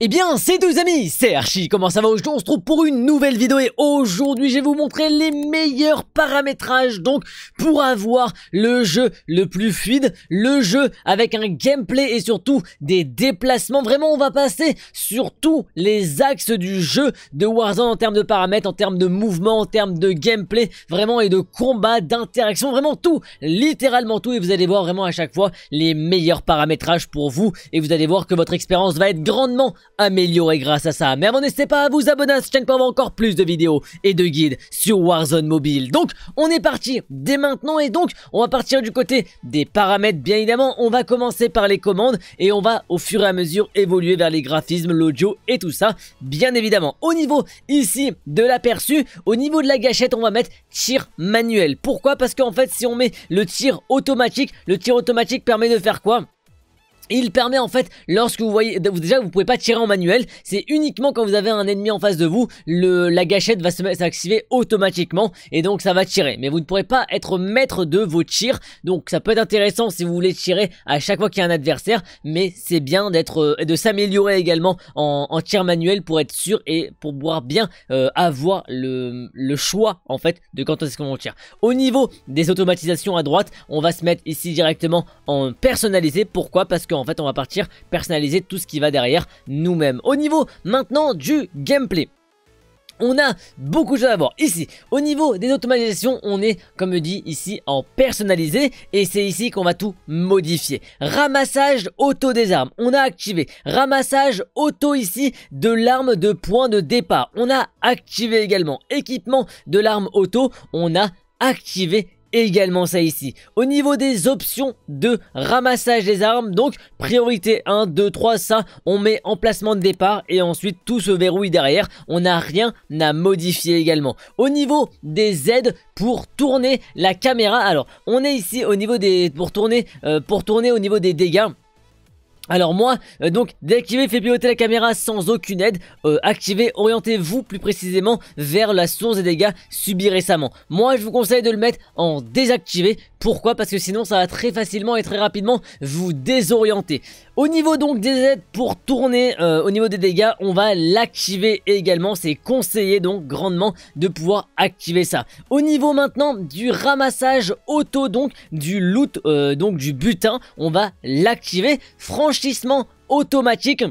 Eh bien, c'est deux amis, c'est Archie, comment ça va Aujourd'hui, on se trouve pour une nouvelle vidéo et aujourd'hui, je vais vous montrer les meilleurs paramétrages, donc, pour avoir le jeu le plus fluide, le jeu avec un gameplay et surtout des déplacements. Vraiment, on va passer sur tous les axes du jeu de Warzone en termes de paramètres, en termes de mouvement, en termes de gameplay, vraiment, et de combat, d'interaction, vraiment tout, littéralement tout, et vous allez voir vraiment à chaque fois les meilleurs paramétrages pour vous, et vous allez voir que votre expérience va être grandement améliorer grâce à ça. Mais avant, n'hésitez pas à vous abonner à cette chaîne pour avoir encore plus de vidéos et de guides sur Warzone Mobile. Donc, on est parti dès maintenant et donc, on va partir du côté des paramètres, bien évidemment. On va commencer par les commandes et on va, au fur et à mesure, évoluer vers les graphismes, l'audio et tout ça, bien évidemment. Au niveau, ici, de l'aperçu, au niveau de la gâchette, on va mettre tir manuel. Pourquoi Parce qu'en fait, si on met le tir automatique, le tir automatique permet de faire quoi il permet en fait, lorsque vous voyez, déjà vous pouvez pas tirer en manuel, c'est uniquement quand vous avez un ennemi en face de vous, le, la gâchette va s'activer automatiquement et donc ça va tirer. Mais vous ne pourrez pas être maître de vos tirs, donc ça peut être intéressant si vous voulez tirer à chaque fois qu'il y a un adversaire, mais c'est bien d'être, euh, de s'améliorer également en, tir manuel pour être sûr et pour pouvoir bien euh, avoir le, choix en fait de quand est-ce qu'on tire. Au niveau des automatisations à droite, on va se mettre ici directement en personnalisé. Pourquoi Parce que en fait on va partir personnaliser tout ce qui va derrière nous-mêmes. Au niveau maintenant du gameplay. On a beaucoup de choses à voir ici. Au niveau des automatisations, on est, comme dit ici, en personnalisé. Et c'est ici qu'on va tout modifier. Ramassage auto des armes. On a activé. Ramassage auto ici de l'arme de point de départ. On a activé également. Équipement de l'arme auto. On a activé également ça ici. Au niveau des options de ramassage des armes, donc priorité 1, 2, 3, ça on met emplacement de départ et ensuite tout se verrouille derrière. On n'a rien à modifier également. Au niveau des aides pour tourner la caméra, alors on est ici au niveau des... pour tourner, euh, pour tourner au niveau des dégâts. Alors moi, euh, donc, d'activer fait pivoter la caméra sans aucune aide, euh, activez, orientez-vous plus précisément vers la source des dégâts subis récemment. Moi, je vous conseille de le mettre en désactivé, pourquoi Parce que sinon ça va très facilement et très rapidement vous désorienter. Au niveau donc des aides pour tourner euh, au niveau des dégâts, on va l'activer également. C'est conseillé donc grandement de pouvoir activer ça. Au niveau maintenant du ramassage auto donc du loot, euh, donc du butin, on va l'activer. Franchissement automatique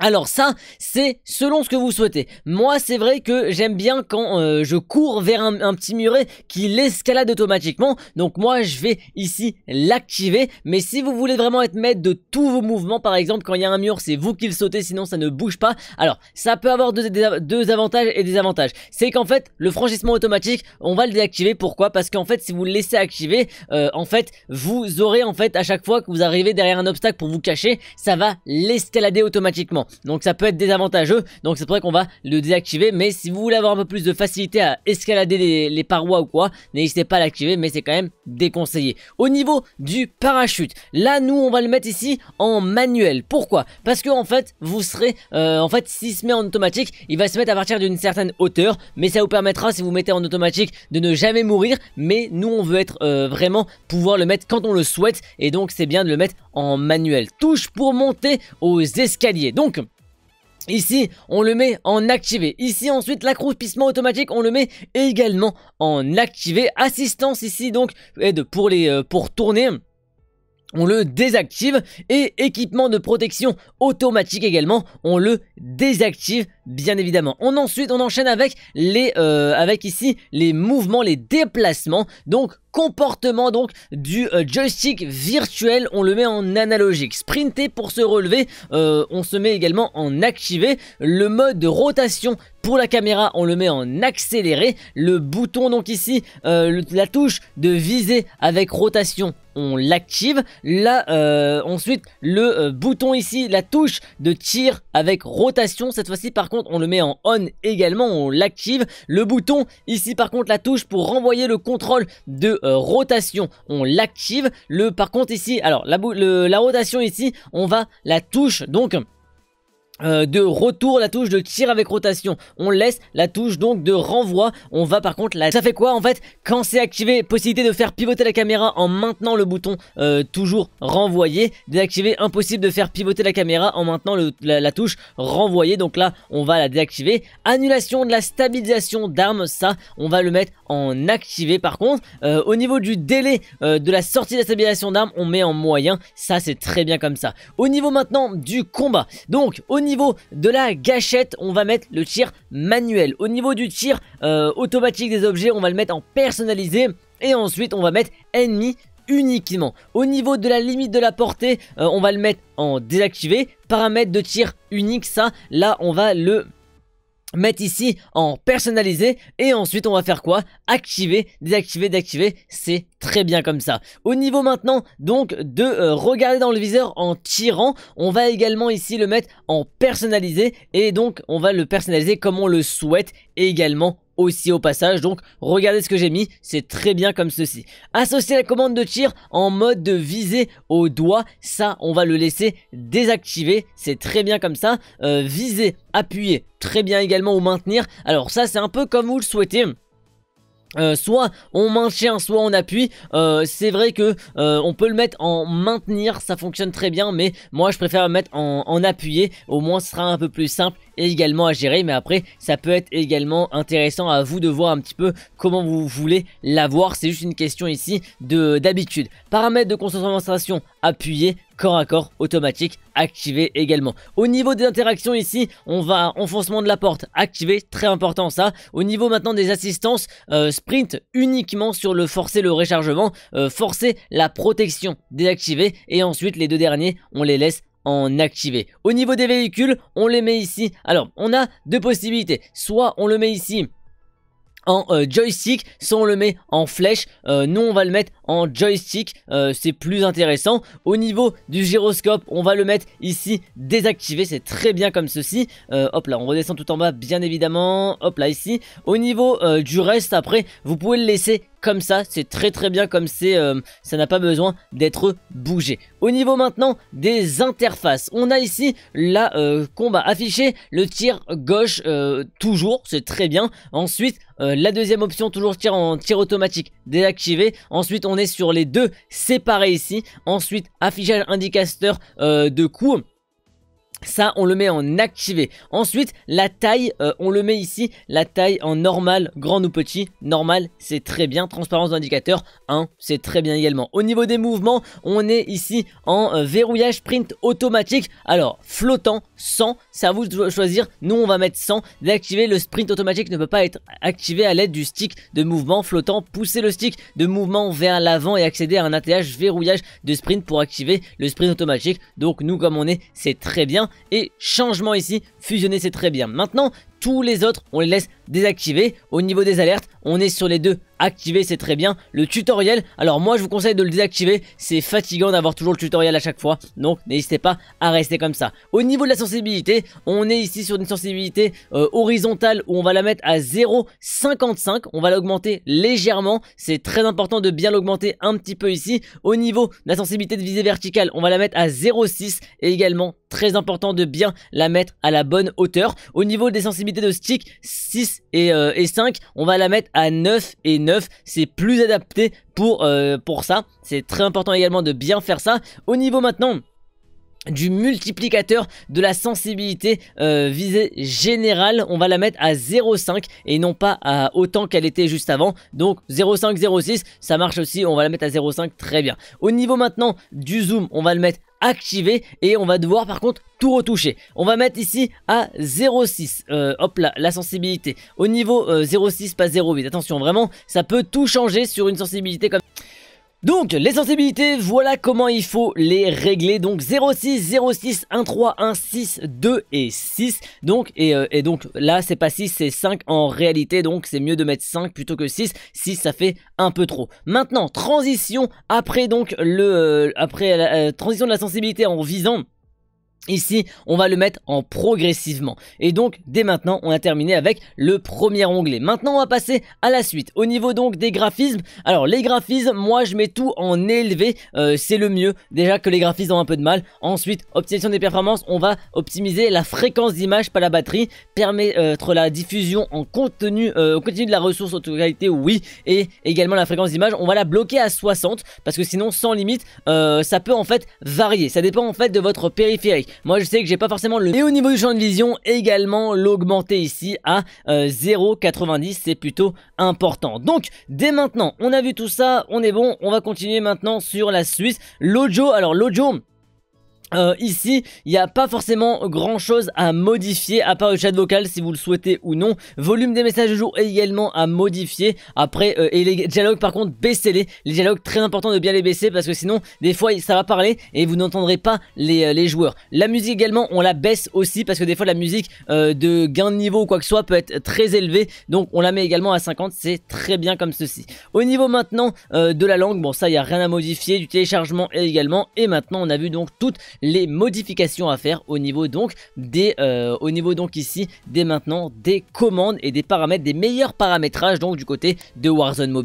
alors ça, c'est selon ce que vous souhaitez. Moi, c'est vrai que j'aime bien quand euh, je cours vers un, petit muret qui l'escalade automatiquement. Donc moi, je vais ici l'activer. Mais si vous voulez vraiment être maître de tous vos mouvements, par exemple, quand il y a un mur, c'est vous qui le sautez, sinon ça ne bouge pas. Alors, ça peut avoir deux, avantages et des avantages. C'est qu'en fait, le franchissement automatique, on va le déactiver. Pourquoi Parce qu'en fait, si vous le laissez activer, euh, en fait, vous aurez en fait à chaque fois que vous arrivez derrière un obstacle pour vous cacher, ça va l'escalader automatiquement. Donc ça peut être désavantageux, donc c'est pour ça qu'on va le désactiver. Mais si vous voulez avoir un peu plus de facilité à escalader les, parois ou quoi, n'hésitez pas à l'activer, mais c'est quand même déconseillé. Au niveau du parachute, là nous on va le mettre ici en manuel. Pourquoi Parce que en fait vous serez, euh, en fait s'il se met en automatique, il va se mettre à partir d'une certaine hauteur, mais ça vous permettra si vous mettez en automatique de ne jamais mourir, mais nous on veut être euh, vraiment pouvoir le mettre quand on le souhaite, et donc c'est bien de le mettre en manuel. Touche pour monter aux escaliers. Donc Ici, on le met en activé. Ici, ensuite, l'accroupissement automatique, on le met également en activé. Assistance ici, donc, aide pour les, euh, pour tourner on le désactive et équipement de protection automatique également, on le désactive bien évidemment. On ensuite on enchaîne avec les euh, avec ici les mouvements, les déplacements. Donc comportement donc du euh, joystick virtuel, on le met en analogique. Sprinter pour se relever, euh, on se met également en activé. Le mode de rotation pour la caméra, on le met en accéléré. Le bouton donc ici, euh, la touche de viser avec rotation on l'active. Là, euh, ensuite, le euh, bouton ici, la touche de tir avec rotation. Cette fois-ci, par contre, on le met en on également, on l'active. Le bouton ici, par contre, la touche pour renvoyer le contrôle de rotation, on l'active. Le, par contre, ici, alors, la, la rotation ici, on va la touche, donc... Euh, de retour la touche de tir avec rotation on laisse la touche donc de renvoi on va par contre la... ça fait quoi en fait quand c'est activé possibilité de faire pivoter la caméra en maintenant le bouton euh, toujours renvoyé désactiver impossible de faire pivoter la caméra en maintenant la, touche renvoyé donc là on va la désactiver annulation de la stabilisation d'armes ça on va le mettre en activé par contre euh, au niveau du délai de la sortie de la stabilisation d'armes on met en moyen ça c'est très bien comme ça au niveau maintenant du combat donc au au niveau de la gâchette, on va mettre le tir manuel. Au niveau du tir euh, automatique des objets, on va le mettre en personnalisé. Et ensuite, on va mettre ennemi uniquement. Au niveau de la limite de la portée, euh, on va le mettre en désactivé. Paramètre de tir unique, ça, là, on va le mettre ici en personnalisé et ensuite on va faire quoi Activer, désactiver, désactiver, c'est très bien comme ça. Au niveau maintenant donc de euh, regarder dans le viseur en tirant, on va également ici le mettre en personnalisé et donc on va le personnaliser comme on le souhaite également aussi au passage. Donc regardez ce que j'ai mis, c'est très bien comme ceci. Associer la commande de tir en mode de viser au doigt, ça on va le laisser désactiver, c'est très bien comme ça. Euh, viser, appuyer, très bien également ou maintenir. Alors ça c'est un peu comme vous le souhaitez. Euh, soit on maintient, soit on appuie. Euh, c'est vrai que on peut le mettre en maintenir, ça fonctionne très bien, mais moi je préfère le mettre en, en appuyer. Au moins ce sera un peu plus simple également à gérer. Mais après, ça peut être également intéressant à vous de voir un petit peu comment vous voulez l'avoir. C'est juste une question ici de d'habitude. Paramètres de concentration appuyé corps à corps automatique activé également. Au niveau des interactions ici, on va enfoncement de la porte activé, très important ça. Au niveau maintenant des assistances, euh, sprint uniquement sur le forcer le rechargement, euh, forcer la protection désactivée et ensuite les deux derniers on les laisse en Au niveau des véhicules, on les met ici. Alors, on a deux possibilités. Soit on le met ici en euh, joystick, soit on le met en flèche. Euh, nous, on va le mettre en joystick, euh, c'est plus intéressant. Au niveau du gyroscope, on va le mettre ici désactivé, c'est très bien comme ceci. hop là, on redescend tout en bas, bien évidemment. Hop là, ici. Au niveau du reste, après, vous pouvez le laisser comme ça, c'est très très bien comme c'est, euh, ça n'a pas besoin d'être bougé. Au niveau maintenant des interfaces, on a ici la euh, combat affiché, le tir gauche euh, toujours, c'est très bien. Ensuite, la deuxième option, toujours tir en tir automatique désactivé. Ensuite, on est sur les deux séparés ici. Ensuite, affichage indicateur de coups. Ça, on le met en activé. Ensuite, la taille, euh, on le met ici, la taille en normal, grand ou petit. Normal, c'est très bien. Transparence d'indicateur, 1, c'est très bien également. Au niveau des mouvements, on est ici en euh, verrouillage print automatique. Alors, flottant, sans Ça vous choisir. Nous, on va mettre sans D'activer le sprint automatique ne peut pas être activé à l'aide du stick de mouvement flottant. pousser le stick de mouvement vers l'avant et accéder à un ATH verrouillage de sprint pour activer le sprint automatique. Donc, nous, comme on est, c'est très bien et changement ici, fusionner c'est très bien. Maintenant, tous les autres, on les laisse désactiver Au niveau des alertes, on est sur les deux activés, c'est très bien. Le tutoriel, alors moi je vous conseille de le désactiver. C'est fatigant d'avoir toujours le tutoriel à chaque fois. Donc n'hésitez pas à rester comme ça. Au niveau de la sensibilité, on est ici sur une sensibilité euh, horizontale où on va la mettre à 0,55. On va l'augmenter légèrement. C'est très important de bien l'augmenter un petit peu ici. Au niveau de la sensibilité de visée verticale, on va la mettre à 0,6. Et également, très important de bien la mettre à la bonne hauteur. Au niveau des sensibilités de stick 6 et, 5, euh, on va la mettre à 9 et 9. C'est plus adapté pour, euh, pour ça. C'est très important également de bien faire ça. Au niveau maintenant du multiplicateur de la sensibilité euh, visée générale. On va la mettre à 0,5 et non pas à autant qu'elle était juste avant. Donc 0,5, 0,6, ça marche aussi. On va la mettre à 0,5, très bien. Au niveau maintenant du zoom, on va le mettre activé et on va devoir par contre tout retoucher. On va mettre ici à 0,6. Euh, hop là, la sensibilité. Au niveau 0,6, euh, pas 0,8. Attention, vraiment, ça peut tout changer sur une sensibilité comme... Donc, les sensibilités, voilà comment il faut les régler. Donc, 06, 06, 1, 3, 1, 6, 2 et 6. Donc, et, euh, et donc là, c'est pas 6, c'est 5 en réalité. Donc, c'est mieux de mettre 5 plutôt que 6. 6, ça fait un peu trop. Maintenant, transition après donc le... Euh, après la euh, transition de la sensibilité en visant Ici, on va le mettre en progressivement. Et donc, dès maintenant, on a terminé avec le premier onglet. Maintenant, on va passer à la suite. Au niveau donc des graphismes, alors les graphismes, moi je mets tout en élevé, euh, c'est le mieux. Déjà que les graphismes ont un peu de mal. Ensuite, optimisation des performances, on va optimiser la fréquence d'image, pas la batterie, permettre la diffusion en contenu, euh, au contenu de la ressource en totalité, oui, et également la fréquence d'image, on va la bloquer à 60, parce que sinon, sans limite, euh, ça peut en fait varier. Ça dépend en fait de votre périphérique. Moi, je sais que j'ai pas forcément le... Et au niveau du champ de vision, également, l'augmenter ici à 0,90, euh, c'est plutôt important. Donc, dès maintenant, on a vu tout ça, on est bon, on va continuer maintenant sur la Suisse. Lojo, alors Lojo... Euh, ici, il n'y a pas forcément grand chose à modifier à part le chat vocal si vous le souhaitez ou non. Volume des messages de jour également à modifier. Après, euh, et les dialogues par contre, baissez-les. Les dialogues très important de bien les baisser parce que sinon, des fois, ça va parler et vous n'entendrez pas les, euh, les, joueurs. La musique également, on la baisse aussi parce que des fois, la musique de gain de niveau ou quoi que ce soit peut être très élevée. Donc, on la met également à 50. C'est très bien comme ceci. Au niveau maintenant de la langue, bon, ça, il n'y a rien à modifier. Du téléchargement également. Et maintenant, on a vu donc toutes les modifications à faire au niveau donc des euh, au niveau donc ici dès maintenant des commandes et des paramètres des meilleurs paramétrages donc du côté de Warzone Mobile